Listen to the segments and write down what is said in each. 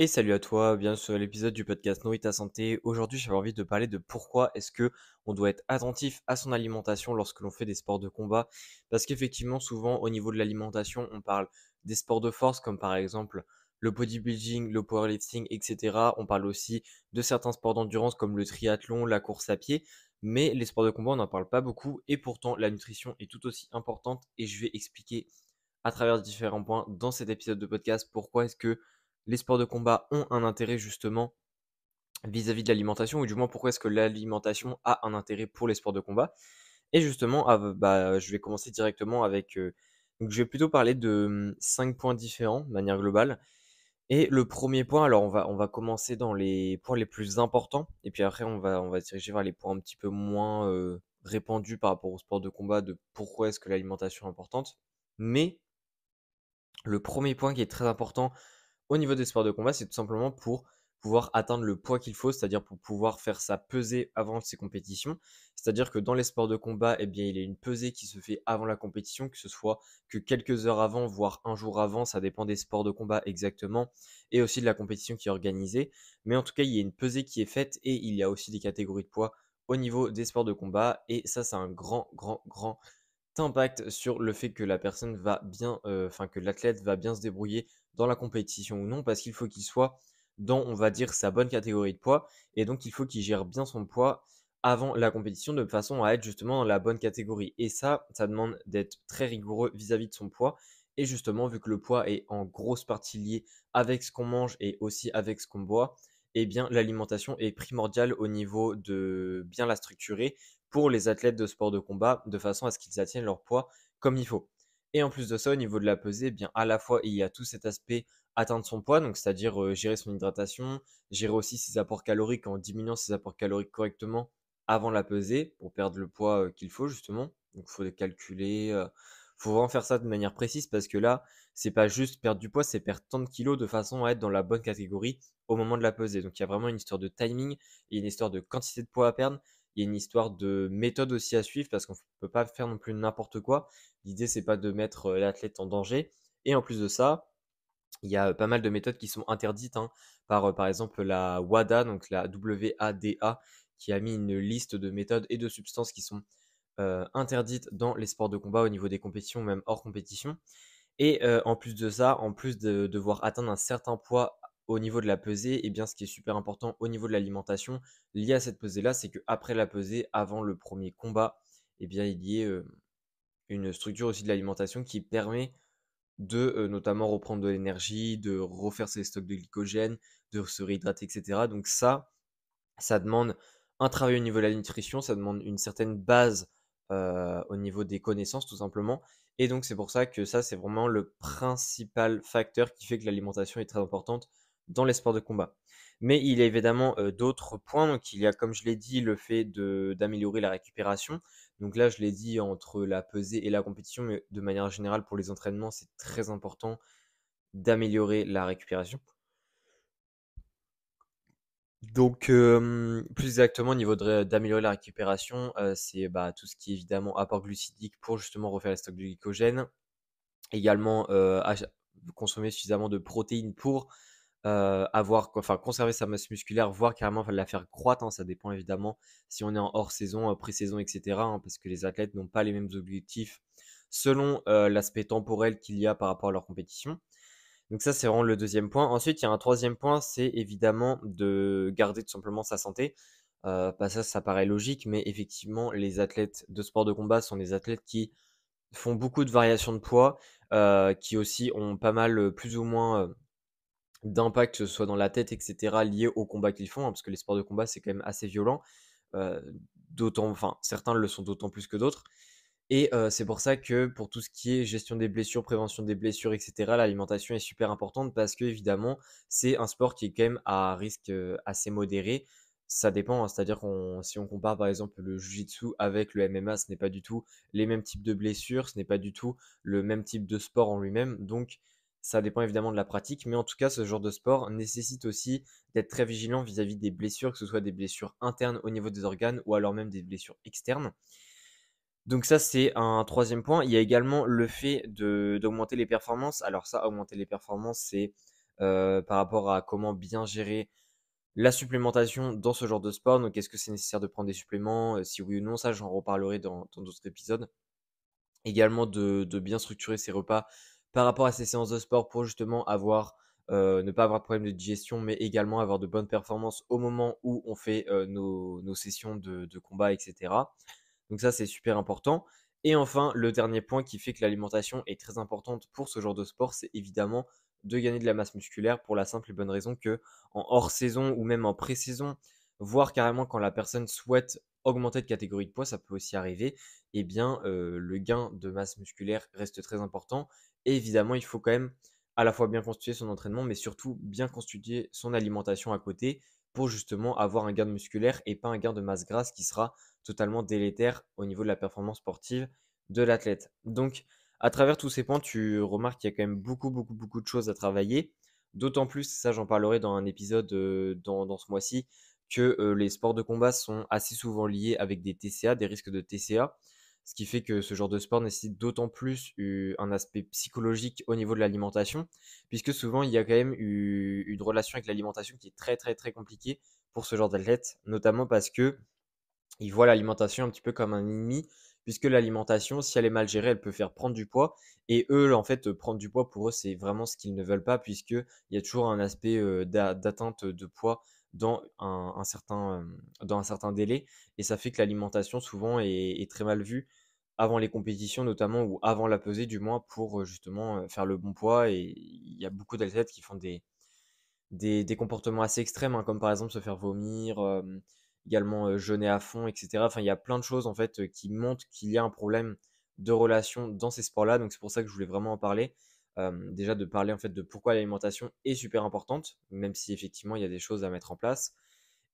Et salut à toi, bienvenue sur l'épisode du podcast Nourrit à santé. Aujourd'hui, j'avais envie de parler de pourquoi est-ce que on doit être attentif à son alimentation lorsque l'on fait des sports de combat parce qu'effectivement souvent au niveau de l'alimentation, on parle des sports de force comme par exemple le bodybuilding, le powerlifting, etc. On parle aussi de certains sports d'endurance comme le triathlon, la course à pied, mais les sports de combat, on n'en parle pas beaucoup et pourtant la nutrition est tout aussi importante et je vais expliquer à travers différents points dans cet épisode de podcast pourquoi est-ce que les sports de combat ont un intérêt justement vis-à-vis de l'alimentation, ou du moins pourquoi est-ce que l'alimentation a un intérêt pour les sports de combat. Et justement, bah, je vais commencer directement avec... Euh, je vais plutôt parler de hum, cinq points différents de manière globale. Et le premier point, alors on va, on va commencer dans les points les plus importants, et puis après on va, on va diriger vers les points un petit peu moins euh, répandus par rapport aux sports de combat, de pourquoi est-ce que l'alimentation est importante. Mais le premier point qui est très important au niveau des sports de combat, c'est tout simplement pour pouvoir atteindre le poids qu'il faut, c'est-à-dire pour pouvoir faire sa pesée avant ses compétitions. C'est-à-dire que dans les sports de combat, eh bien, il y a une pesée qui se fait avant la compétition, que ce soit que quelques heures avant, voire un jour avant, ça dépend des sports de combat exactement, et aussi de la compétition qui est organisée. Mais en tout cas, il y a une pesée qui est faite et il y a aussi des catégories de poids au niveau des sports de combat, et ça, c'est un grand, grand, grand impact sur le fait que la personne va bien, euh, enfin que l'athlète va bien se débrouiller dans la compétition ou non, parce qu'il faut qu'il soit dans, on va dire, sa bonne catégorie de poids, et donc il faut qu'il gère bien son poids avant la compétition de façon à être justement dans la bonne catégorie. Et ça, ça demande d'être très rigoureux vis-à-vis de son poids. Et justement, vu que le poids est en grosse partie lié avec ce qu'on mange et aussi avec ce qu'on boit, et eh bien l'alimentation est primordiale au niveau de bien la structurer pour les athlètes de sport de combat de façon à ce qu'ils atteignent leur poids comme il faut. Et en plus de ça, au niveau de la pesée, eh bien à la fois il y a tout cet aspect atteindre son poids, donc c'est-à-dire euh, gérer son hydratation, gérer aussi ses apports caloriques en diminuant ses apports caloriques correctement avant la pesée pour perdre le poids euh, qu'il faut justement. Donc il faut calculer, il euh, faut vraiment faire ça de manière précise parce que là, c'est pas juste perdre du poids, c'est perdre tant de kilos de façon à être dans la bonne catégorie au moment de la pesée. Donc il y a vraiment une histoire de timing et une histoire de quantité de poids à perdre il y a une histoire de méthode aussi à suivre parce qu'on ne peut pas faire non plus n'importe quoi. L'idée, c'est pas de mettre euh, l'athlète en danger. Et en plus de ça, il y a euh, pas mal de méthodes qui sont interdites hein, par, euh, par exemple, la WADA, donc la WADA, qui a mis une liste de méthodes et de substances qui sont interdites dans les sports de combat au niveau des compétitions, même hors compétition. Et en plus de ça, en plus de devoir atteindre un certain poids au niveau de la pesée, et bien ce qui est super important au niveau de l'alimentation lié à cette pesée-là, c'est qu'après la pesée, avant le premier combat, et eh bien il y ait euh, une structure aussi de l'alimentation qui permet de euh, notamment reprendre de l'énergie, de refaire ses stocks de glycogène, de se réhydrater, etc. Donc ça, ça demande un travail au niveau de la nutrition, ça demande une certaine base euh, au niveau des connaissances tout simplement. Et donc c'est pour ça que ça, c'est vraiment le principal facteur qui fait que l'alimentation est très importante dans les sports de combat. Mais il y a évidemment euh, d'autres points. Donc, il y a, comme je l'ai dit, le fait d'améliorer la récupération. Donc là, je l'ai dit, entre la pesée et la compétition, mais de manière générale, pour les entraînements, c'est très important d'améliorer la récupération. Donc, euh, plus exactement, au niveau d'améliorer la récupération, euh, c'est bah, tout ce qui est évidemment apport glucidique pour justement refaire les stocks de glycogène. Également, consommer suffisamment de protéines pour avoir, euh, enfin, conserver sa masse musculaire, voire carrément la faire croître. Hein, ça dépend évidemment si on est en hors saison, euh, pré-saison, etc. Hein, parce que les athlètes n'ont pas les mêmes objectifs selon euh, l'aspect temporel qu'il y a par rapport à leur compétition. Donc ça, c'est vraiment le deuxième point. Ensuite, il y a un troisième point, c'est évidemment de garder tout simplement sa santé. Bah, ça, ça paraît logique, mais effectivement, les athlètes de sport de combat sont des athlètes qui font beaucoup de variations de poids, qui aussi ont pas mal, plus ou moins, d'impact, que ce soit dans la tête, etc., lié au combat qu'ils font, hein, parce que les sports de combat, c'est quand même assez violent. Euh, d'autant, enfin, certains le sont d'autant plus que d'autres. Et euh, c'est pour ça que pour tout ce qui est gestion des blessures, prévention des blessures, etc., l'alimentation est super importante parce que évidemment c'est un sport qui est quand même à risque euh, assez modéré. Ça dépend, hein, c'est-à-dire qu'on si on compare par exemple le jiu-jitsu avec le MMA, ce n'est pas du tout les mêmes types de blessures, ce n'est pas du tout le même type de sport en lui-même. Donc ça dépend évidemment de la pratique, mais en tout cas, ce genre de sport nécessite aussi d'être très vigilant vis-à-vis des blessures, que ce soit des blessures internes au niveau des organes ou alors même des blessures externes. Donc ça, c'est un troisième point. Il y a également le fait d'augmenter les performances. Alors ça, augmenter les performances, c'est euh, par rapport à comment bien gérer la supplémentation dans ce genre de sport. Donc est-ce que c'est nécessaire de prendre des suppléments euh, Si oui ou non, ça, j'en reparlerai dans d'autres épisodes. Également de, de bien structurer ses repas par rapport à ces séances de sport pour justement avoir, euh, ne pas avoir de problème de digestion, mais également avoir de bonnes performances au moment où on fait euh, nos, sessions de, combat, etc. Donc ça, c'est super important. Et enfin, le dernier point qui fait que l'alimentation est très importante pour ce genre de sport, c'est évidemment de gagner de la masse musculaire pour la simple et bonne raison que en hors saison ou même en pré-saison, voire carrément quand la personne souhaite augmenter de catégorie de poids, ça peut aussi arriver, et eh bien euh, le gain de masse musculaire reste très important et évidemment, il faut quand même à la fois bien constituer son entraînement, mais surtout bien constituer son alimentation à côté pour justement avoir un gain de musculaire et pas un gain de masse grasse qui sera totalement délétère au niveau de la performance sportive de l'athlète. Donc, à travers tous ces points, tu remarques qu'il y a quand même beaucoup, beaucoup, beaucoup de choses à travailler. D'autant plus, ça j'en parlerai dans un épisode euh, dans, ce mois-ci, que euh, les sports de combat sont assez souvent liés avec des TCA, des risques de TCA ce qui fait que ce genre de sport nécessite d'autant plus un aspect psychologique au niveau de l'alimentation, puisque souvent il y a quand même une relation avec l'alimentation qui est très très très compliquée pour ce genre d'athlète, notamment parce que ils voient l'alimentation un petit peu comme un ennemi, puisque l'alimentation, si elle est mal gérée, elle peut faire prendre du poids, et eux, en fait, prendre du poids pour eux, c'est vraiment ce qu'ils ne veulent pas, puisque il y a toujours un aspect d'atteinte de poids dans un, certain, dans un certain délai. Et ça fait que l'alimentation, souvent, est, très mal vue avant les compétitions, notamment, ou avant la pesée, du moins, pour justement faire le bon poids. Et il y a beaucoup d'athlètes qui font des, des, des, comportements assez extrêmes, hein, comme par exemple se faire vomir, également jeûner à fond, etc. Enfin, il y a plein de choses, en fait, qui montrent qu'il y a un problème de relation dans ces sports-là. Donc, c'est pour ça que je voulais vraiment en parler. Euh, déjà de parler en fait de pourquoi l'alimentation est super importante, même si effectivement il y a des choses à mettre en place.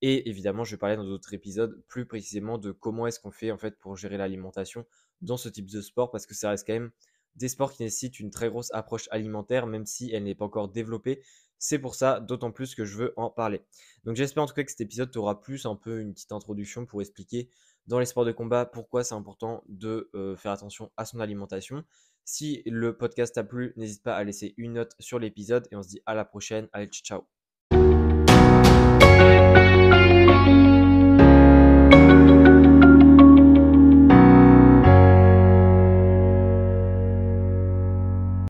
Et évidemment, je vais parler dans d'autres épisodes plus précisément de comment est-ce qu'on fait en fait pour gérer l'alimentation dans ce type de sport, parce que ça reste quand même des sports qui nécessitent une très grosse approche alimentaire, même si elle n'est pas encore développée. C'est pour ça, d'autant plus que je veux en parler. Donc j'espère en tout cas que cet épisode t'aura plus un peu une petite introduction pour expliquer dans les sports de combat pourquoi c'est important de euh, faire attention à son alimentation, si le podcast t'a plu, n'hésite pas à laisser une note sur l'épisode et on se dit à la prochaine. Allez, ciao